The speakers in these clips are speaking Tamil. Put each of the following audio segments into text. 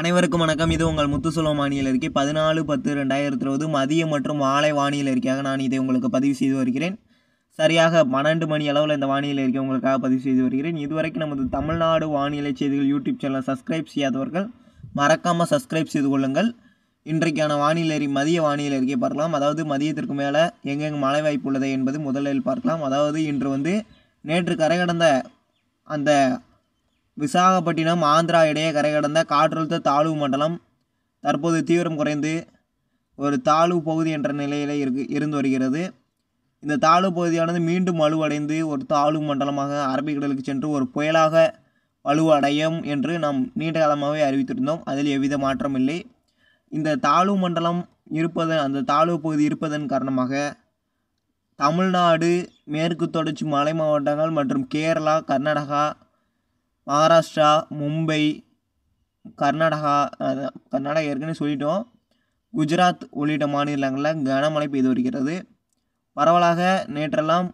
அனைவருக்கும் வணக்கம் இது உங்கள் முத்துசுலோ மாநில அறிக்கை பதினாலு பத்து ரெண்டாயிரத்தி இருபது மதிய மற்றும் மாலை வானியல் அறிக்கையாக நான் இதை உங்களுக்கு பதிவு செய்து வருகிறேன் சரியாக பன்னெண்டு மணி அளவில் இந்த வானியல் அறிக்கை உங்களுக்காக பதிவு செய்து வருகிறேன் இதுவரைக்கும் நமது தமிழ்நாடு வானிலை செய்திகள் யூடியூப் சேனலை சப்ஸ்கிரைப் செய்யாதவர்கள் மறக்காமல் சப்ஸ்கிரைப் செய்து கொள்ளுங்கள் இன்றைக்கான வானிலை அறி மதிய வானிலை அறிக்கை பார்க்கலாம் அதாவது மதியத்திற்கு மேலே எங்கெங்கு மழை வாய்ப்பு உள்ளது என்பது முதலில் பார்க்கலாம் அதாவது இன்று வந்து நேற்று கரை கடந்த அந்த விசாகப்பட்டினம் ஆந்திரா இடையே கரை கடந்த காற்றழுத்த தாழ்வு மண்டலம் தற்போது தீவிரம் குறைந்து ஒரு தாழ்வு பகுதி என்ற நிலையில் இருக்கு இருந்து வருகிறது இந்த தாழ்வு பகுதியானது மீண்டும் வலுவடைந்து ஒரு தாழ்வு மண்டலமாக அரபிக்கடலுக்கு சென்று ஒரு புயலாக வலுவடையும் என்று நாம் நீண்ட காலமாகவே அறிவித்திருந்தோம் அதில் எவ்வித மாற்றம் இல்லை இந்த தாழ்வு மண்டலம் இருப்பதன் அந்த தாழ்வு பகுதி இருப்பதன் காரணமாக தமிழ்நாடு மேற்கு தொடர்ச்சி மலை மாவட்டங்கள் மற்றும் கேரளா கர்நாடகா மகாராஷ்டிரா மும்பை கர்நாடகா கர்நாடகா ஏற்கனவே சொல்லிட்டோம் குஜராத் உள்ளிட்ட மாநிலங்களில் கனமழை பெய்து வருகிறது பரவலாக நேற்றெல்லாம்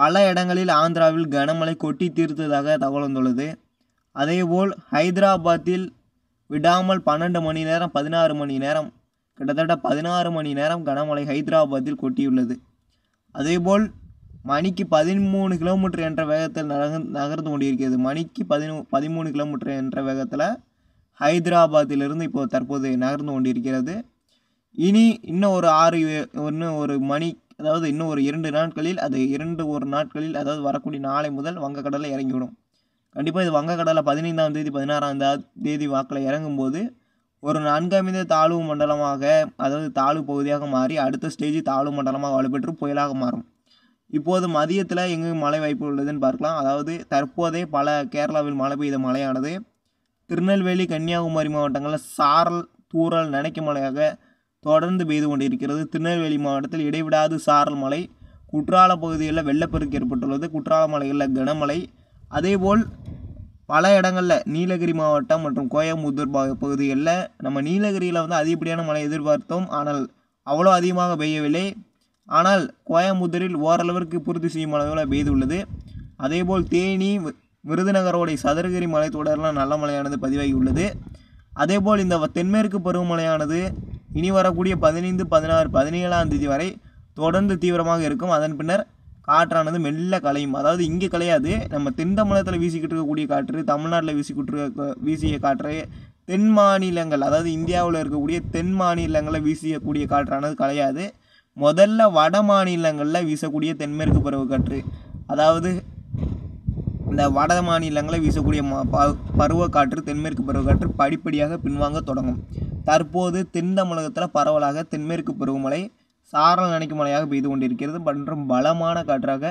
பல இடங்களில் ஆந்திராவில் கனமழை கொட்டி தீர்த்ததாக தகவல் வந்துள்ளது அதேபோல் ஹைதராபாத்தில் விடாமல் பன்னெண்டு மணி நேரம் பதினாறு மணி நேரம் கிட்டத்தட்ட பதினாறு மணி நேரம் கனமழை ஹைதராபாத்தில் கொட்டியுள்ளது அதேபோல் மணிக்கு பதிமூணு கிலோமீட்டர் என்ற வேகத்தில் நக நகர்ந்து கொண்டிருக்கிறது மணிக்கு பதினூ பதிமூணு கிலோமீட்டர் என்ற வேகத்தில் ஹைதராபாத்திலிருந்து இப்போது தற்போது நகர்ந்து கொண்டிருக்கிறது இனி இன்னும் ஒரு ஆறு இன்னும் ஒரு மணி அதாவது இன்னும் ஒரு இரண்டு நாட்களில் அது இரண்டு ஒரு நாட்களில் அதாவது வரக்கூடிய நாளை முதல் வங்கக்கடலில் இறங்கிவிடும் கண்டிப்பாக இது வங்கக்கடலில் பதினைந்தாம் தேதி பதினாறாம் தேதி வாக்கில் இறங்கும்போது ஒரு நான்காமித தாழ்வு மண்டலமாக அதாவது தாழ்வு பகுதியாக மாறி அடுத்த ஸ்டேஜ் தாழ்வு மண்டலமாக வலுப்பெற்று புயலாக மாறும் இப்போது மதியத்தில் எங்கு மழை வாய்ப்பு உள்ளதுன்னு பார்க்கலாம் அதாவது தற்போதே பல கேரளாவில் மழை பெய்த மழையானது திருநெல்வேலி கன்னியாகுமரி மாவட்டங்களில் சாரல் தூறல் நினைக்க மழையாக தொடர்ந்து பெய்து கொண்டிருக்கிறது திருநெல்வேலி மாவட்டத்தில் இடைவிடாது சாரல் மழை குற்றால பகுதிகளில் வெள்ளப்பெருக்கு ஏற்பட்டுள்ளது குற்றால மலைகளில் கனமழை அதேபோல் பல இடங்களில் நீலகிரி மாவட்டம் மற்றும் கோயம்புத்தூர் பகுதிகளில் நம்ம நீலகிரியில் வந்து அதிகப்படியான மழை எதிர்பார்த்தோம் ஆனால் அவ்வளோ அதிகமாக பெய்யவில்லை ஆனால் கோயம்புத்தூரில் ஓரளவிற்கு பூர்த்தி செய்யும் அளவில் பெய்துள்ளது அதேபோல் தேனி விருதுநகரோடைய சதுரகிரி மலைத்தொடரெலாம் நல்ல மழையானது பதிவாகியுள்ளது அதேபோல் இந்த தென்மேற்கு பருவமழையானது இனி வரக்கூடிய பதினைந்து பதினாறு பதினேழாம் தேதி வரை தொடர்ந்து தீவிரமாக இருக்கும் அதன் பின்னர் காற்றானது மெல்ல கலையும் அதாவது இங்கே கலையாது நம்ம தென் தமிழகத்தில் வீசிக்கிட்டு இருக்கக்கூடிய காற்று தமிழ்நாட்டில் வீசிக்கிட்டு இருக்க வீசிய காற்று தென் மாநிலங்கள் அதாவது இந்தியாவில் இருக்கக்கூடிய தென் மாநிலங்களில் வீசியக்கூடிய காற்றானது கலையாது முதல்ல வட மாநிலங்களில் வீசக்கூடிய தென்மேற்கு பருவக்காற்று அதாவது இந்த வட மாநிலங்களில் வீசக்கூடிய மா ப பருவக்காற்று தென்மேற்கு பருவக்காற்று படிப்படியாக பின்வாங்க தொடங்கும் தற்போது தென் தமிழகத்தில் பரவலாக தென்மேற்கு பருவமழை சாரல் நினைக்கும் மழையாக பெய்து கொண்டிருக்கிறது மற்றும் பலமான காற்றாக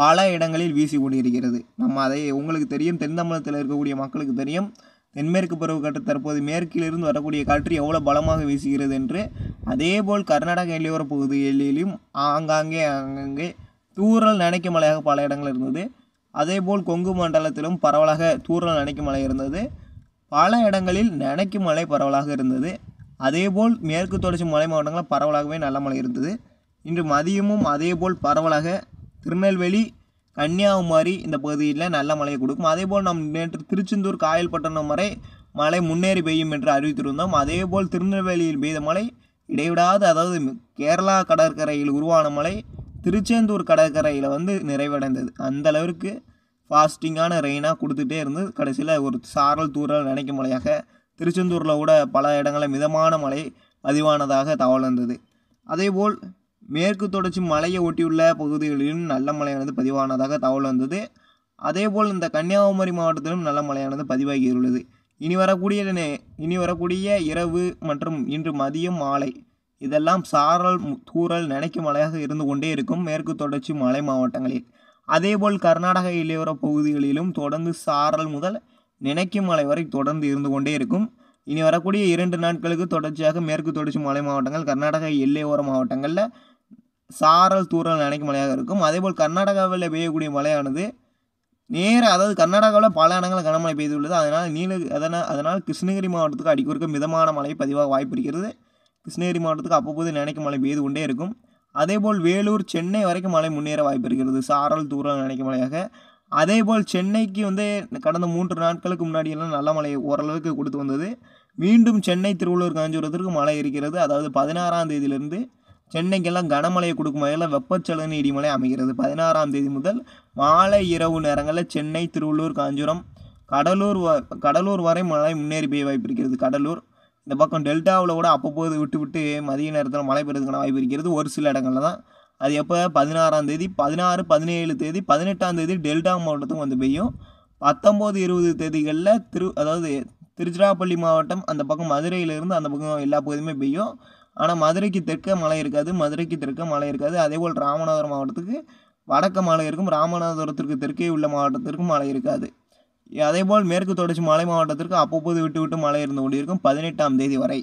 பல இடங்களில் வீசி கொண்டிருக்கிறது நம்ம அதை உங்களுக்கு தெரியும் தென் தமிழகத்தில் இருக்கக்கூடிய மக்களுக்கு தெரியும் தென்மேற்கு பருவக்காற்று தற்போது மேற்கிலிருந்து வரக்கூடிய காற்று எவ்வளோ பலமாக வீசுகிறது என்று அதேபோல் கர்நாடக எல்லையோர பகுதிகளிலும் ஆங்காங்கே ஆங்காங்கே தூரல் நினைக்கும் மழையாக பல இடங்கள் இருந்தது அதேபோல் கொங்கு மண்டலத்திலும் பரவலாக தூரல் நினைக்கும் மழை இருந்தது பல இடங்களில் நினைக்கும் மழை பரவலாக இருந்தது அதேபோல் மேற்கு தொடர்ச்சி மலை மாவட்டங்களில் பரவலாகவே நல்ல மழை இருந்தது இன்று மதியமும் அதேபோல் பரவலாக திருநெல்வேலி கன்னியாகுமரி இந்த பகுதியில் நல்ல மழையை கொடுக்கும் அதேபோல் நம் நேற்று திருச்செந்தூர் காயல்பட்டணம் வரை மழை முன்னேறி பெய்யும் என்று அறிவித்திருந்தோம் அதேபோல் திருநெல்வேலியில் பெய்த மழை இடைவிடாது அதாவது கேரளா கடற்கரையில் உருவான மழை திருச்செந்தூர் கடற்கரையில் வந்து நிறைவடைந்தது அந்த அளவிற்கு ஃபாஸ்டிங்கான ரெயினாக கொடுத்துட்டே இருந்து கடைசியில் ஒரு சாரல் தூரல் நினைக்கும் மழையாக திருச்செந்தூரில் கூட பல இடங்களில் மிதமான மழை பதிவானதாக தகவல் அதேபோல் மேற்கு தொடர்ச்சி மலையை ஒட்டியுள்ள பகுதிகளிலும் நல்ல மழையானது பதிவானதாக தகவல் வந்தது அதேபோல் இந்த கன்னியாகுமரி மாவட்டத்திலும் நல்ல மழையானது பதிவாகியுள்ளது இனி வரக்கூடிய இனி வரக்கூடிய இரவு மற்றும் இன்று மதியம் மாலை இதெல்லாம் சாரல் தூரல் நினைக்கும் மழையாக இருந்து கொண்டே இருக்கும் மேற்கு தொடர்ச்சி மலை மாவட்டங்களில் அதேபோல் கர்நாடக இளையோர பகுதிகளிலும் தொடர்ந்து சாரல் முதல் நினைக்கும் மலை வரை தொடர்ந்து இருந்து கொண்டே இருக்கும் இனி வரக்கூடிய இரண்டு நாட்களுக்கு தொடர்ச்சியாக மேற்கு தொடர்ச்சி மலை மாவட்டங்கள் கர்நாடக எல்லையோர மாவட்டங்களில் சாரல் தூரல் நினைக்கும் மலையாக இருக்கும் அதேபோல் கர்நாடகாவில் பெய்யக்கூடிய மழையானது நேர அதாவது கர்நாடகாவில் பல இடங்களில் கனமழை பெய்துள்ளது அதனால் நீல அதனால் அதனால் கிருஷ்ணகிரி மாவட்டத்துக்கு அடிக்கொருக்க மிதமான மழை பதிவாக வாய்ப்பு இருக்கிறது கிருஷ்ணகிரி மாவட்டத்துக்கு அப்பப்போது நினைக்கும் மழை பெய்து கொண்டே இருக்கும் அதேபோல் வேலூர் சென்னை வரைக்கும் மழை முன்னேற வாய்ப்பு இருக்கிறது சாரல் தூரல் நினைக்கும் மழையாக அதேபோல் சென்னைக்கு வந்து கடந்த மூன்று நாட்களுக்கு முன்னாடியெல்லாம் நல்ல மழை ஓரளவுக்கு கொடுத்து வந்தது மீண்டும் சென்னை திருவள்ளூர் காஞ்சிபுரத்திற்கு மழை இருக்கிறது அதாவது பதினாறாம் தேதியிலிருந்து சென்னைக்கெல்லாம் கனமழையை கொடுக்கும் வகையில் வெப்பச்சலன இடிமலை அமைகிறது பதினாறாம் தேதி முதல் மாலை இரவு நேரங்களில் சென்னை திருவள்ளூர் காஞ்சிபுரம் கடலூர் கடலூர் வரை மழை முன்னேறி பெய்ய வாய்ப்பு இருக்கிறது கடலூர் இந்த பக்கம் டெல்டாவில் கூட அப்பப்போது விட்டு விட்டு மதிய நேரத்தில் மழை பெறுறதுக்கான வாய்ப்பு இருக்கிறது ஒரு சில இடங்களில் தான் அது எப்போ பதினாறாம் தேதி பதினாறு பதினேழு தேதி பதினெட்டாம் தேதி டெல்டா மாவட்டத்துக்கும் வந்து பெய்யும் பத்தொம்போது இருபது தேதிகளில் திரு அதாவது திருச்சிராப்பள்ளி மாவட்டம் அந்த பக்கம் மதுரையிலேருந்து அந்த பக்கம் எல்லா பகுதியுமே பெய்யும் ஆனால் மதுரைக்கு தெற்க மலை இருக்காது மதுரைக்கு தெற்க மலை இருக்காது அதேபோல் ராமநாதபுரம் மாவட்டத்துக்கு வடக்க மலை இருக்கும் ராமநாதபுரத்திற்கு தெற்கே உள்ள மாவட்டத்திற்கும் மலை இருக்காது அதேபோல் மேற்கு தொடர்ச்சி மலை மாவட்டத்திற்கு அப்பப்போது விட்டு விட்டு மழை இருந்து கொண்டிருக்கும் பதினெட்டாம் தேதி வரை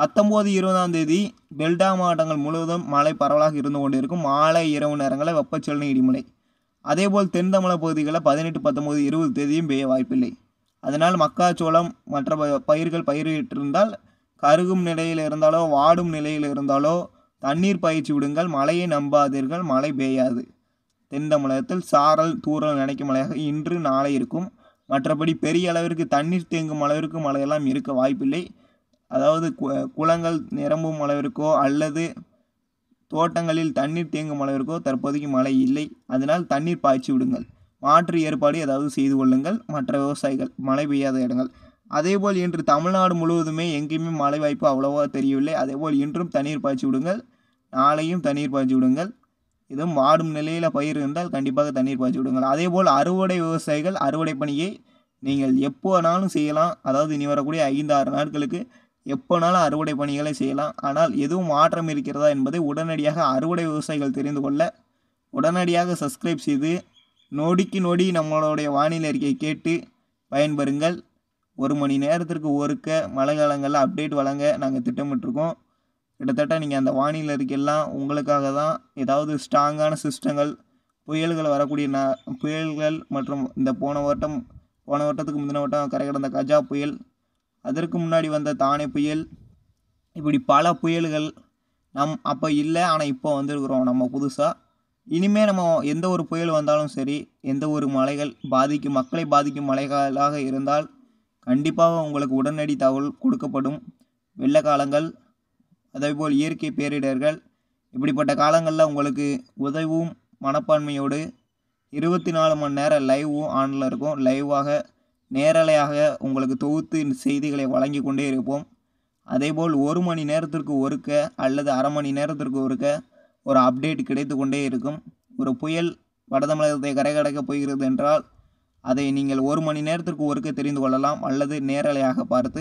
பத்தொம்போது இருபதாம் தேதி டெல்டா மாவட்டங்கள் முழுவதும் மழை பரவலாக இருந்து கொண்டிருக்கும் மாலை இரவு நேரங்களில் வெப்பச்சலனை இடிமலை அதேபோல் தென் தமிழக பகுதிகளில் பதினெட்டு பத்தொம்போது இருபது தேதியும் பெய்ய வாய்ப்பில்லை அதனால் மக்காச்சோளம் மற்ற பயிர்கள் பயிரிட்டிருந்தால் கருகும் நிலையில் இருந்தாலோ வாடும் நிலையில் இருந்தாலோ தண்ணீர் பயிற்சி விடுங்கள் மழையை நம்பாதீர்கள் மழை பெய்யாது தென் தமிழகத்தில் சாரல் தூரல் நினைக்கும் மழையாக இன்று நாளை இருக்கும் மற்றபடி பெரிய அளவிற்கு தண்ணீர் தேங்கும் அளவிற்கு மழையெல்லாம் இருக்க வாய்ப்பில்லை அதாவது குளங்கள் நிரம்பும் அளவிற்கோ அல்லது தோட்டங்களில் தண்ணீர் தேங்கும் அளவிற்கோ தற்போதைக்கு மழை இல்லை அதனால் தண்ணீர் பாய்ச்சி விடுங்கள் மாற்று ஏற்பாடு ஏதாவது செய்து கொள்ளுங்கள் மற்ற விவசாயிகள் மழை பெய்யாத இடங்கள் அதேபோல் இன்று தமிழ்நாடு முழுவதுமே எங்கேயுமே மழை வாய்ப்பு அவ்வளோவா தெரியவில்லை அதேபோல் இன்றும் தண்ணீர் பாய்ச்சி விடுங்கள் நாளையும் தண்ணீர் பாய்ச்சி விடுங்கள் இதுவும் வாடும் நிலையில் பயிர் இருந்தால் கண்டிப்பாக தண்ணீர் பாய்ச்சி விடுங்கள் அதேபோல் அறுவடை விவசாயிகள் அறுவடை பணியை நீங்கள் எப்போனாலும் செய்யலாம் அதாவது இனி வரக்கூடிய ஐந்து ஆறு நாட்களுக்கு எப்போனாலும் அறுவடை பணிகளை செய்யலாம் ஆனால் எதுவும் மாற்றம் இருக்கிறதா என்பதை உடனடியாக அறுவடை விவசாயிகள் தெரிந்து கொள்ள உடனடியாக சப்ஸ்கிரைப் செய்து நொடிக்கு நொடி நம்மளுடைய வானிலை அறிக்கையை கேட்டு பயன்பெறுங்கள் ஒரு மணி நேரத்திற்கு ஒருக்க மழை காலங்களில் அப்டேட் வழங்க நாங்கள் திட்டமிட்டிருக்கோம் கிட்டத்தட்ட நீங்கள் அந்த வானிலை இருக்கெல்லாம் உங்களுக்காக தான் ஏதாவது ஸ்ட்ராங்கான சிஸ்டங்கள் புயல்கள் வரக்கூடிய ந புயல்கள் மற்றும் இந்த போன வருடம் போன வருடத்துக்கு முந்தின வருடம் கரை கடந்த கஜா புயல் அதற்கு முன்னாடி வந்த தானே புயல் இப்படி பல புயல்கள் நம் அப்போ இல்லை ஆனால் இப்போ வந்திருக்கிறோம் நம்ம புதுசாக இனிமேல் நம்ம எந்த ஒரு புயல் வந்தாலும் சரி எந்த ஒரு மலைகள் பாதிக்கும் மக்களை பாதிக்கும் மலைகளாக இருந்தால் கண்டிப்பாக உங்களுக்கு உடனடி தகவல் கொடுக்கப்படும் வெள்ள காலங்கள் அதேபோல் இயற்கை பேரிடர்கள் இப்படிப்பட்ட காலங்களில் உங்களுக்கு உதவும் மனப்பான்மையோடு இருபத்தி நாலு மணி நேரம் லைவும் ஆனில் இருக்கும் லைவாக நேரலையாக உங்களுக்கு தொகுத்து செய்திகளை வழங்கி கொண்டே இருப்போம் அதேபோல் ஒரு மணி நேரத்திற்கு ஒருக்க அல்லது அரை மணி நேரத்திற்கு ஒருக்க ஒரு அப்டேட் கிடைத்து கொண்டே இருக்கும் ஒரு புயல் வடதமிழகத்தை கரை கடக்கப் போகிறது என்றால் அதை நீங்கள் ஒரு மணி நேரத்திற்கு ஒருக்க தெரிந்து கொள்ளலாம் அல்லது நேரலையாக பார்த்து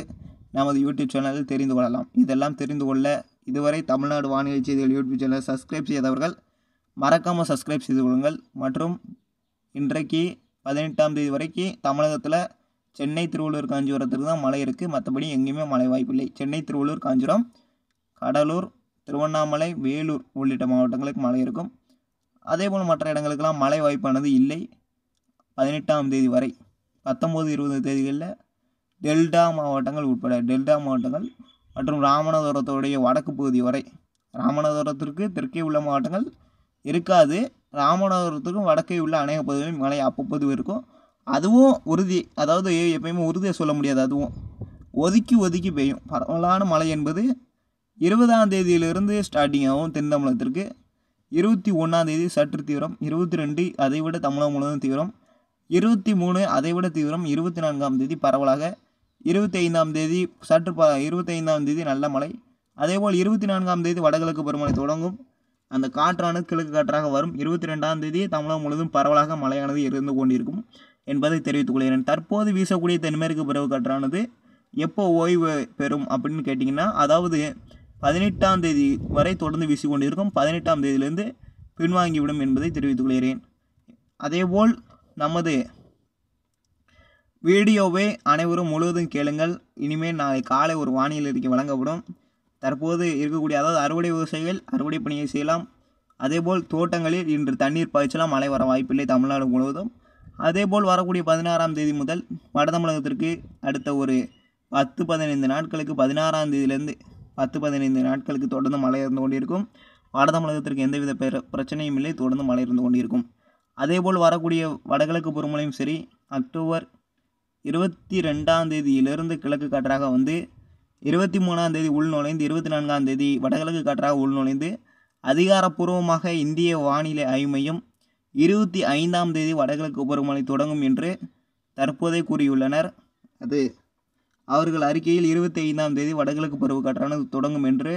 நமது யூடியூப் சேனலில் தெரிந்து கொள்ளலாம் இதெல்லாம் தெரிந்து கொள்ள இதுவரை தமிழ்நாடு வானிலை செய்திகள் யூடியூப் சேனலை சப்ஸ்கிரைப் செய்தவர்கள் மறக்காமல் சப்ஸ்கிரைப் செய்து கொள்ளுங்கள் மற்றும் இன்றைக்கு பதினெட்டாம் தேதி வரைக்கும் தமிழகத்தில் சென்னை திருவள்ளூர் காஞ்சிபுரத்துக்கு தான் மழை இருக்குது மற்றபடி எங்கேயுமே மழை வாய்ப்பில்லை சென்னை திருவள்ளூர் காஞ்சிபுரம் கடலூர் திருவண்ணாமலை வேலூர் உள்ளிட்ட மாவட்டங்களுக்கு மழை இருக்கும் அதேபோல் மற்ற இடங்களுக்கெல்லாம் மழை வாய்ப்பானது இல்லை பதினெட்டாம் தேதி வரை பத்தொம்போது இருபது தேதிகளில் டெல்டா மாவட்டங்கள் உட்பட டெல்டா மாவட்டங்கள் மற்றும் ராமநாதபுரத்துடைய வடக்கு பகுதி வரை ராமநாதபுரத்திற்கு தெற்கே உள்ள மாவட்டங்கள் இருக்காது ராமநாதபுரத்துக்கும் வடக்கே உள்ள அநேக பகுதிகளில் மழை அப்பப்போது இருக்கும் அதுவும் உறுதி அதாவது எப்பயுமே உறுதியாக சொல்ல முடியாது அதுவும் ஒதுக்கி ஒதுக்கி பெய்யும் பரவலான மழை என்பது இருபதாம் தேதியிலிருந்து ஸ்டார்டிங் ஆகும் தென் தமிழகத்திற்கு இருபத்தி ஒன்றாம் தேதி சற்று தீவிரம் இருபத்தி ரெண்டு அதை விட தமிழகம் முழுவதும் தீவிரம் இருபத்தி மூணு அதைவிட தீவிரம் இருபத்தி நான்காம் தேதி பரவலாக இருபத்தி ஐந்தாம் தேதி சற்று ப இருபத்தி ஐந்தாம் தேதி நல்ல மழை அதேபோல் இருபத்தி நான்காம் தேதி வடகிழக்கு பருவமழை தொடங்கும் அந்த காற்றானது கிழக்கு காற்றாக வரும் இருபத்தி ரெண்டாம் தேதி தமிழகம் முழுவதும் பரவலாக மழையானது இருந்து கொண்டிருக்கும் என்பதை தெரிவித்துக் கொள்கிறேன் தற்போது வீசக்கூடிய தென்மேற்கு பருவ காற்றானது எப்போ ஓய்வு பெறும் அப்படின்னு கேட்டிங்கன்னா அதாவது பதினெட்டாம் தேதி வரை தொடர்ந்து வீசிக்கொண்டிருக்கும் பதினெட்டாம் தேதியிலிருந்து பின்வாங்கிவிடும் என்பதை தெரிவித்துக் கொள்கிறேன் அதேபோல் நமது வீடியோவை அனைவரும் முழுவதும் கேளுங்கள் இனிமேல் நாளை காலை ஒரு வானிலைக்கு வழங்கப்படும் தற்போது இருக்கக்கூடிய அதாவது அறுவடை விவசாயிகள் அறுவடை பணியை செய்யலாம் அதேபோல் தோட்டங்களில் இன்று தண்ணீர் பாய்ச்சலாம் மழை வர வாய்ப்பில்லை தமிழ்நாடு முழுவதும் அதேபோல் வரக்கூடிய பதினாறாம் தேதி முதல் வட தமிழகத்திற்கு அடுத்த ஒரு பத்து பதினைந்து நாட்களுக்கு பதினாறாம் தேதியிலேருந்து பத்து பதினைந்து நாட்களுக்கு தொடர்ந்து மழை இருந்து கொண்டிருக்கும் வட தமிழகத்திற்கு எந்தவித பிரச்சனையும் இல்லை தொடர்ந்து மழை இருந்து கொண்டிருக்கும் அதேபோல் வரக்கூடிய வடகிழக்கு பருவமழையும் சரி அக்டோபர் இருபத்தி ரெண்டாம் தேதியிலிருந்து கிழக்கு காற்றாக வந்து இருபத்தி மூணாம் தேதி உள்நுழைந்து இருபத்தி நான்காம் தேதி வடகிழக்கு காற்றாக உள்நுழைந்து அதிகாரப்பூர்வமாக இந்திய வானிலை ஆய்மையும் இருபத்தி ஐந்தாம் தேதி வடகிழக்கு பருவமழை தொடங்கும் என்று தற்போதே கூறியுள்ளனர் அது அவர்கள் அறிக்கையில் இருபத்தி ஐந்தாம் தேதி வடகிழக்கு காற்றானது தொடங்கும் என்று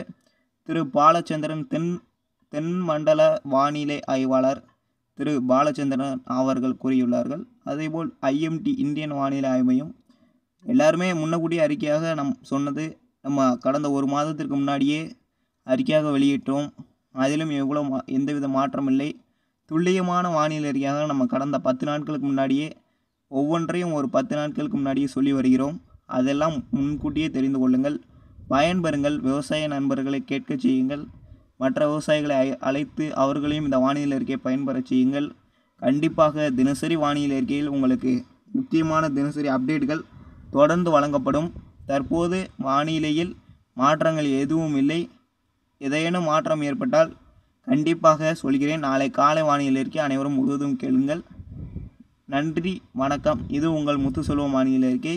திரு பாலச்சந்திரன் தென் தென்மண்டல வானிலை ஆய்வாளர் திரு பாலச்சந்திரன் அவர்கள் கூறியுள்ளார்கள் அதேபோல் ஐஎம்டி இந்தியன் வானிலை ஆய்வு மையம் எல்லாருமே முன்னக்கூடிய அறிக்கையாக நம் சொன்னது நம்ம கடந்த ஒரு மாதத்திற்கு முன்னாடியே அறிக்கையாக வெளியிட்டோம் அதிலும் எவ்வளோ எந்தவித மாற்றம் இல்லை துல்லியமான வானிலை அறிக்கையாக நம்ம கடந்த பத்து நாட்களுக்கு முன்னாடியே ஒவ்வொன்றையும் ஒரு பத்து நாட்களுக்கு முன்னாடியே சொல்லி வருகிறோம் அதெல்லாம் முன்கூட்டியே தெரிந்து கொள்ளுங்கள் பயன்பெறுங்கள் விவசாய நண்பர்களை கேட்க செய்யுங்கள் மற்ற விவசாயிகளை அழைத்து அவர்களையும் இந்த வானியல் அறிக்கையை பயன்பெற செய்யுங்கள் கண்டிப்பாக தினசரி வானியல் அறிக்கையில் உங்களுக்கு முக்கியமான தினசரி அப்டேட்கள் தொடர்ந்து வழங்கப்படும் தற்போது வானிலையில் மாற்றங்கள் எதுவும் இல்லை ஏதேனும் மாற்றம் ஏற்பட்டால் கண்டிப்பாக சொல்கிறேன் நாளை காலை வானியல் அறிக்கை அனைவரும் முழுவதும் கேளுங்கள் நன்றி வணக்கம் இது உங்கள் முத்துசெல்வம் வானியல் அறிக்கை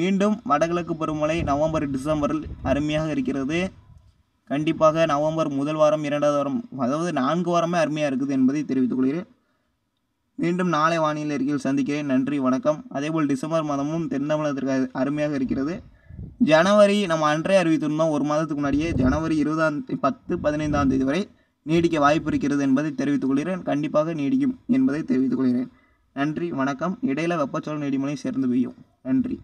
மீண்டும் வடகிழக்கு பருவமழை நவம்பர் டிசம்பரில் அருமையாக இருக்கிறது கண்டிப்பாக நவம்பர் முதல் வாரம் இரண்டாவது வாரம் அதாவது நான்கு வாரமே அருமையாக இருக்குது என்பதை தெரிவித்துக் கொள்கிறேன் மீண்டும் நாளை வானிலை அருகில் சந்திக்கிறேன் நன்றி வணக்கம் அதேபோல் டிசம்பர் மாதமும் தென் தமிழகத்திற்கு அருமையாக இருக்கிறது ஜனவரி நம்ம அன்றே அறிவித்திருந்தோம் ஒரு மாதத்துக்கு முன்னாடியே ஜனவரி இருபதாம் பத்து பதினைந்தாம் தேதி வரை நீடிக்க வாய்ப்பு இருக்கிறது என்பதை தெரிவித்துக் கொள்கிறேன் கண்டிப்பாக நீடிக்கும் என்பதை தெரிவித்துக் கொள்கிறேன் நன்றி வணக்கம் இடையில வெப்பச்சோழ நெடிமலை சேர்ந்து பெய்யும் நன்றி